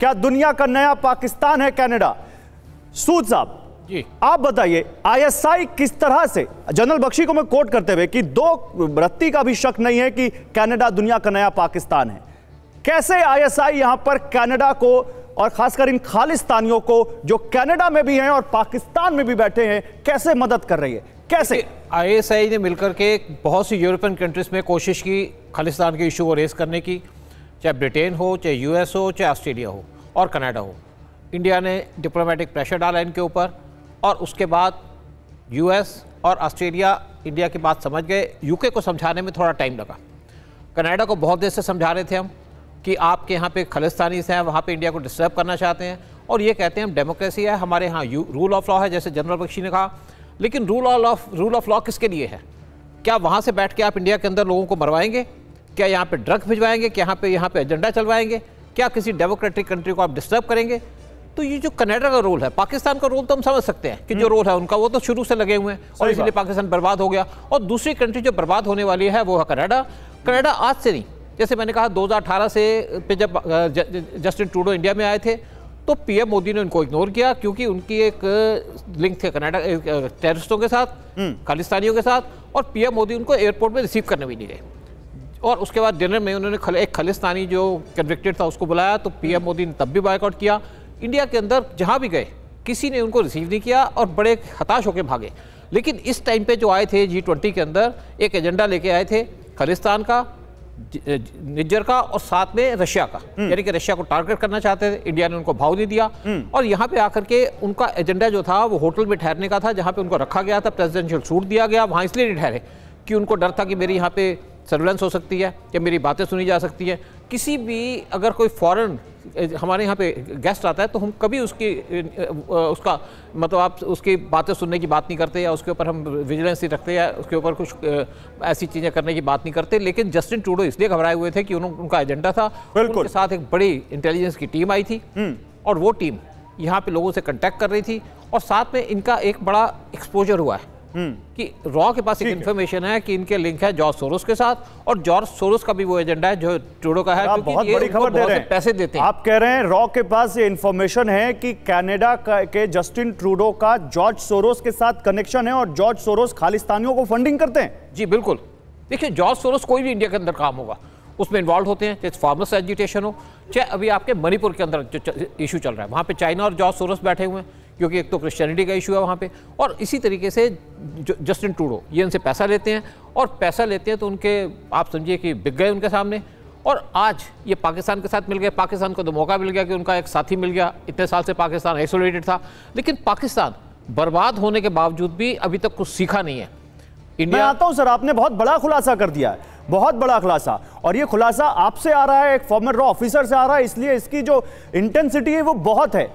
क्या दुनिया का नया पाकिस्तान है कैनेडा सूद साहब आप बताइए आईएसआई किस तरह से जनरल बख्शी को मैं कोट करते हुए कि दो रत्ती का भी शक नहीं है कि कनाडा दुनिया का नया पाकिस्तान है कैसे आईएसआई यहां पर कनाडा को और खासकर इन खालिस्तानियों को जो कनाडा में भी हैं और पाकिस्तान में भी बैठे हैं कैसे मदद कर रही है कैसे आईएसआई ने मिलकर के बहुत सी यूरोपियन कंट्रीज में कोशिश की खालिस्तान के इशू को रेस करने की चाहे ब्रिटेन हो चाहे यूएस हो चाहे ऑस्ट्रेलिया हो और कनाडा हो इंडिया ने डिप्लोमेटिक प्रेशर डाला इनके ऊपर और उसके बाद यूएस और ऑस्ट्रेलिया इंडिया की बात समझ गए यूके को समझाने में थोड़ा टाइम लगा कनाडा को बहुत देर से समझा रहे थे हम कि आपके यहाँ पे खालिस्तानी हैं वहाँ पे इंडिया को डिस्टर्ब करना चाहते हैं और ये कहते हैं हम डेमोक्रेसी है हमारे यहाँ रूल ऑफ लॉ है जैसे जनरल बख्शी ने कहा लेकिन rule of rule of law किसके लिए है क्या वहाँ से बैठ के आप इंडिया के अंदर लोगों को मरवाएंगे क्या यहाँ पे ड्रग भिजवाएंगे क्या यहाँ पे यहाँ पे एजेंडा चलवाएंगे क्या किसी डेमोक्रेटिक कंट्री को आप डिस्टर्ब करेंगे तो ये जो कनाडा का रोल है पाकिस्तान का रोल तो हम समझ सकते हैं कि जो रोल हम्म। है उनका वो तो शुरू से लगे हुए हैं और इसलिए पाकिस्तान बर्बाद हो गया और दूसरी कंट्री जो बर्बाद होने वाली है वो है कनाडा कनाडा आज से नहीं जैसे मैंने कहा 2018 से पे जब जस्टिन ट्रूडो इंडिया में आए थे तो पीएम मोदी ने उनको इग्नोर किया क्योंकि उनकी एक लिंक थे कनाडा टेररिस्टों के साथ हम्म। खालिस्तानियों के साथ और पीएम मोदी उनको एयरपोर्ट में रिसीव करने भी नहीं गए और उसके बाद डिनर में उन्होंने खल, एक खलिस्तानी जो कन्विक्टेड था उसको बुलाया तो पीएम मोदी ने तब भी बायकॉट किया इंडिया के अंदर जहाँ भी गए किसी ने उनको रिसीव नहीं किया और बड़े हताश होकर भागे लेकिन इस टाइम पे जो आए थे जी ट्वेंटी के अंदर एक एजेंडा लेके आए थे खलिस्तान का निज्जर का और साथ में रशिया का हम्म। यानी कि रशिया को टारगेट करना चाहते थे इंडिया ने उनको भाव नहीं दिया हम्म। और यहाँ पे आकर के उनका एजेंडा जो था वो होटल में ठहरने का था जहाँ पे उनको रखा गया था प्रेसिडेंशियल सूट दिया गया वहाँ इसलिए नहीं ठहरे कि उनको डर था कि मेरी यहाँ पे सर्वेलेंस हो सकती है या मेरी बातें सुनी जा सकती हैं किसी भी अगर कोई फॉरेन हमारे यहाँ पे गेस्ट आता है तो हम कभी उसकी उसका मतलब आप उसकी बातें सुनने की बात नहीं करते या उसके ऊपर हम विजिलेंस नहीं रखते या उसके ऊपर कुछ ऐसी चीज़ें करने की बात नहीं करते लेकिन जस्टिन ट्रूडो इसलिए घबराए हुए थे कि उन, उनका एजेंडा था उनके साथ एक बड़ी इंटेलिजेंस की टीम आई थी हम्म। और वो टीम यहाँ पे लोगों से कंटेक्ट कर रही थी और साथ में इनका एक बड़ा एक्सपोजर हुआ है हम्म। कि रॉ के पास एक इन्फॉर्मेशन है कि इनके लिंक है जॉर्ज सोरोस के साथ और जॉर्ज सोरोस का भी वो एजेंडा है जो ट्रूडो का है आप बहुत बड़ी खबर दे रहे हैं पैसे देते हैं आप कह रहे हैं रॉ के पास ये इन्फॉर्मेशन है कि कनाडा के जस्टिन ट्रूडो का जॉर्ज सोरोस के साथ कनेक्शन है और जॉर्ज सोरोस खालिस्तानियों को फंडिंग करते हैं जी बिल्कुल देखिए जॉर्ज सोरोस कोई भी इंडिया के अंदर काम होगा उसमें इन्वॉल्व होते हैं चाहे फार्मर्स एजुटेशन हो चाहे अभी आपके मणिपुर के अंदर जो इशू चल रहा है वहाँ पे चाइना और जॉर्ज सोरस बैठे हुए हैं क्योंकि एक तो क्रिश्चियनिटी का इशू है वहाँ पे और इसी तरीके से जस्टिन टूडो ये उनसे पैसा लेते हैं और पैसा लेते हैं तो उनके आप समझिए कि बिक गए उनके सामने और आज ये पाकिस्तान के साथ मिल गए पाकिस्तान को तो मौका मिल गया कि उनका एक साथी मिल गया इतने साल से पाकिस्तान आइसोलेटेड था लेकिन पाकिस्तान बर्बाद होने के बावजूद भी अभी तक कुछ सीखा नहीं है इंडिया आता हूँ सर आपने बहुत बड़ा खुलासा कर दिया है बहुत बड़ा खुलासा और ये खुलासा आपसे आ रहा है एक फॉर्मर रॉ ऑफिसर से आ रहा है इसलिए इसकी जो इंटेंसिटी है वो बहुत है